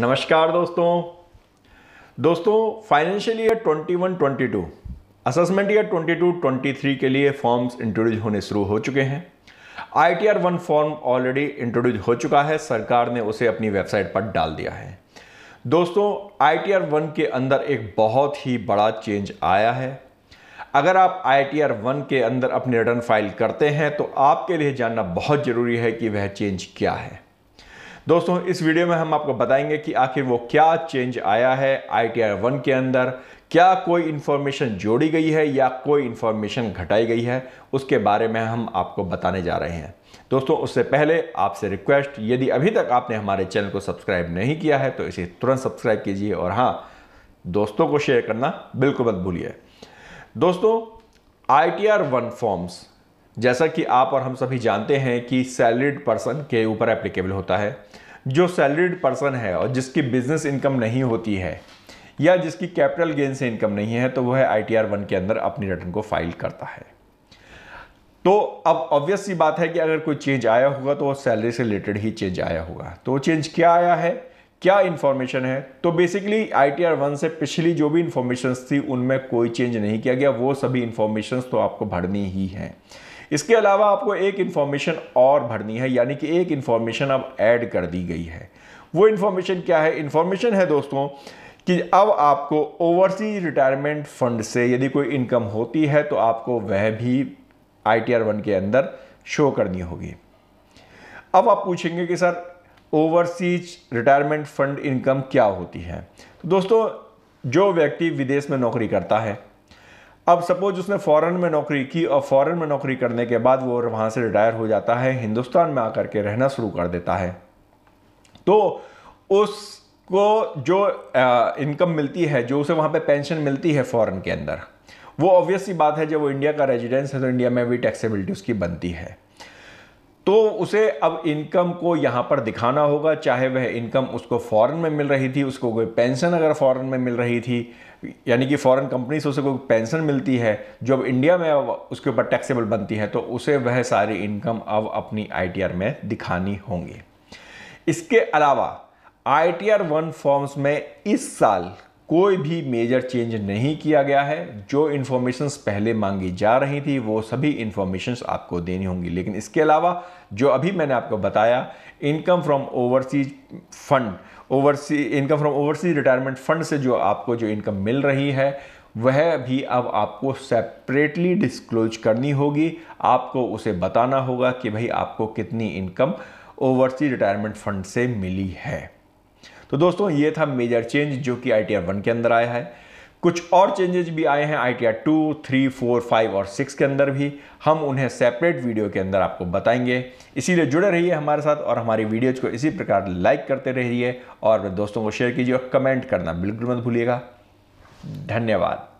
नमस्कार दोस्तों दोस्तों फाइनेंशियल ईयर 21-22 असेसमेंट ईयर 22-23 के लिए फॉर्म्स इंट्रोड्यूस होने शुरू हो चुके हैं I T R one form already introduce हो चुका है सरकार ने उसे अपनी वेबसाइट पर डाल दिया है दोस्तों आई टी आर वन के अंदर एक बहुत ही बड़ा चेंज आया है अगर आप आई टी आर वन के अंदर अपनी रिटर्न फाइल करते हैं तो आपके लिए जानना बहुत ज़रूरी है कि वह चेंज क्या है दोस्तों इस वीडियो में हम आपको बताएंगे कि आखिर वो क्या चेंज आया है आई टी आर वन के अंदर क्या कोई इन्फॉर्मेशन जोड़ी गई है या कोई इन्फॉर्मेशन घटाई गई है उसके बारे में हम आपको बताने जा रहे हैं दोस्तों उससे पहले आपसे रिक्वेस्ट यदि अभी तक आपने हमारे चैनल को सब्सक्राइब नहीं किया है तो इसे तुरंत सब्सक्राइब कीजिए और हाँ दोस्तों को शेयर करना बिल्कुल मत भूलिए दोस्तों I T R one forms जैसा कि आप और हम सभी जानते हैं कि सैलरीड पर्सन के ऊपर एप्लीकेबल होता है जो सैलरीड पर्सन है और जिसकी बिजनेस इनकम नहीं होती है या जिसकी कैपिटल गेन से इनकम नहीं है तो वह आई टी आर वन के अंदर अपनी रिटर्न को फाइल करता है तो अब ऑब्वियस सी बात है कि अगर कोई चेंज आया होगा तो वो सैलरी से रिलेटेड ही चेंज आया होगा तो चेंज क्या आया है क्या इन्फॉर्मेशन है तो basically I T R one से पिछली जो भी इन्फॉर्मेशन थी उनमें कोई चेंज नहीं किया गया वो सभी इन्फॉर्मेशन तो आपको भरनी ही हैं इसके अलावा आपको एक इन्फॉर्मेशन और भरनी है यानी कि एक इन्फॉर्मेशन अब ऐड कर दी गई है वो इन्फॉर्मेशन क्या है इन्फॉर्मेशन है दोस्तों कि अब आपको ओवरसीज रिटायरमेंट फंड से यदि कोई इनकम होती है तो आपको वह भी आई टी आर वन के अंदर शो करनी होगी अब आप पूछेंगे कि sir overseas retirement fund income क्या होती है तो दोस्तों जो व्यक्ति विदेश में नौकरी करता है अब सपोज उसने फॉरेन में नौकरी की और फॉरेन में नौकरी करने के बाद वो वहाँ से रिटायर हो जाता है हिंदुस्तान में आकर के रहना शुरू कर देता है तो उसको जो इनकम मिलती है जो उसे वहाँ पे पेंशन मिलती है फ़ॉरन के अंदर वो ऑब्वियसली बात है जब वो इंडिया का रेजिडेंस है तो इंडिया में भी टैक्सेबिलिटी उसकी बनती है तो उसे अब इनकम को यहाँ पर दिखाना होगा चाहे वह इनकम उसको फ़ॉरन में मिल रही थी उसको कोई पेंशन अगर फ़ॉरन में मिल रही थी यानी कि फ़ॉरन कंपनी से उसे कोई पेंशन मिलती है जो अब इंडिया में उसके ऊपर टैक्सेबल बनती है तो उसे वह सारी इनकम अब अपनी आई में दिखानी होंगी इसके अलावा I T R one forms में इस साल कोई भी मेजर चेंज नहीं किया गया है जो इन्फॉर्मेशंस पहले मांगी जा रही थी वो सभी इन्फॉर्मेशंस आपको देनी होंगी लेकिन इसके अलावा जो अभी मैंने आपको बताया income from overseas fund oversea income from overseas retirement fund से जो आपको जो इनकम मिल रही है वह भी अब आपको सेपरेटली डिस्क्लोज करनी होगी आपको उसे बताना होगा कि भाई आपको कितनी इनकम ओवरसी रिटायरमेंट फंड से मिली है तो दोस्तों ये था मेजर चेंज जो कि आई टी आर वन के अंदर आया है कुछ और चेंजेस भी आए हैं I T R two three four five और सिक्स के अंदर भी हम उन्हें सेपरेट वीडियो के अंदर आपको बताएंगे इसीलिए जुड़े रहिए हमारे साथ और हमारी वीडियोज़ को इसी प्रकार लाइक करते रहिए और दोस्तों को शेयर कीजिए और कमेंट करना बिल्कुल मत भूलिएगा धन्यवाद